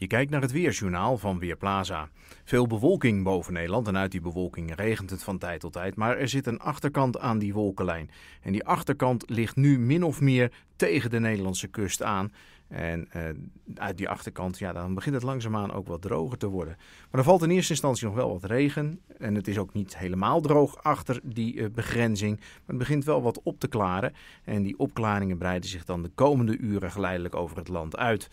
Je kijkt naar het weersjournaal van Weerplaza. Veel bewolking boven Nederland en uit die bewolking regent het van tijd tot tijd. Maar er zit een achterkant aan die wolkenlijn. En die achterkant ligt nu min of meer tegen de Nederlandse kust aan. En eh, uit die achterkant, ja, dan begint het langzaamaan ook wat droger te worden. Maar er valt in eerste instantie nog wel wat regen. En het is ook niet helemaal droog achter die eh, begrenzing. Maar het begint wel wat op te klaren. En die opklaringen breiden zich dan de komende uren geleidelijk over het land uit.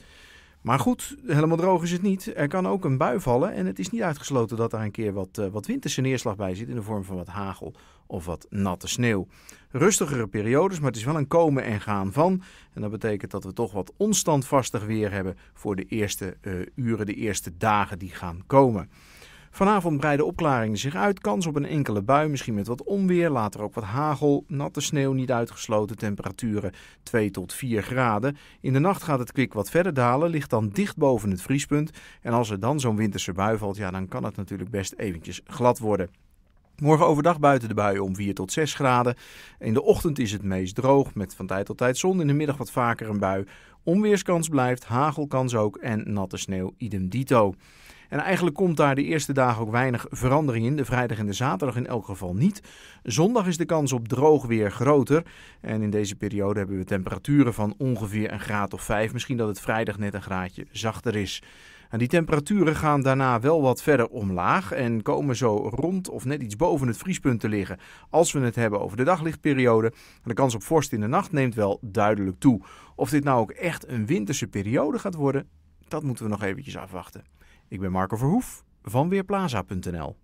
Maar goed, helemaal droog is het niet. Er kan ook een bui vallen en het is niet uitgesloten dat er een keer wat, eh, wat winterse neerslag bij zit in de vorm van wat hagel of wat natte sneeuw. Rustigere periodes, maar het is wel een komen en gaan van. En dat betekent dat we toch wat onstandvastig weer hebben voor de eerste eh, uren, de eerste dagen die gaan komen. Vanavond breiden opklaringen zich uit. Kans op een enkele bui, misschien met wat onweer. Later ook wat hagel. Natte sneeuw niet uitgesloten. Temperaturen 2 tot 4 graden. In de nacht gaat het kwik wat verder dalen. Ligt dan dicht boven het vriespunt. En als er dan zo'n winterse bui valt, ja, dan kan het natuurlijk best eventjes glad worden. Morgen overdag buiten de buien om 4 tot 6 graden. In de ochtend is het meest droog met van tijd tot tijd zon. In de middag wat vaker een bui. Onweerskans blijft, hagelkans ook en natte sneeuw idem dito. En eigenlijk komt daar de eerste dagen ook weinig verandering in. De vrijdag en de zaterdag in elk geval niet. Zondag is de kans op droog weer groter. En in deze periode hebben we temperaturen van ongeveer een graad of vijf. Misschien dat het vrijdag net een graadje zachter is. En die temperaturen gaan daarna wel wat verder omlaag en komen zo rond of net iets boven het vriespunt te liggen als we het hebben over de daglichtperiode. de kans op vorst in de nacht neemt wel duidelijk toe. Of dit nou ook echt een winterse periode gaat worden, dat moeten we nog eventjes afwachten. Ik ben Marco Verhoef van Weerplaza.nl.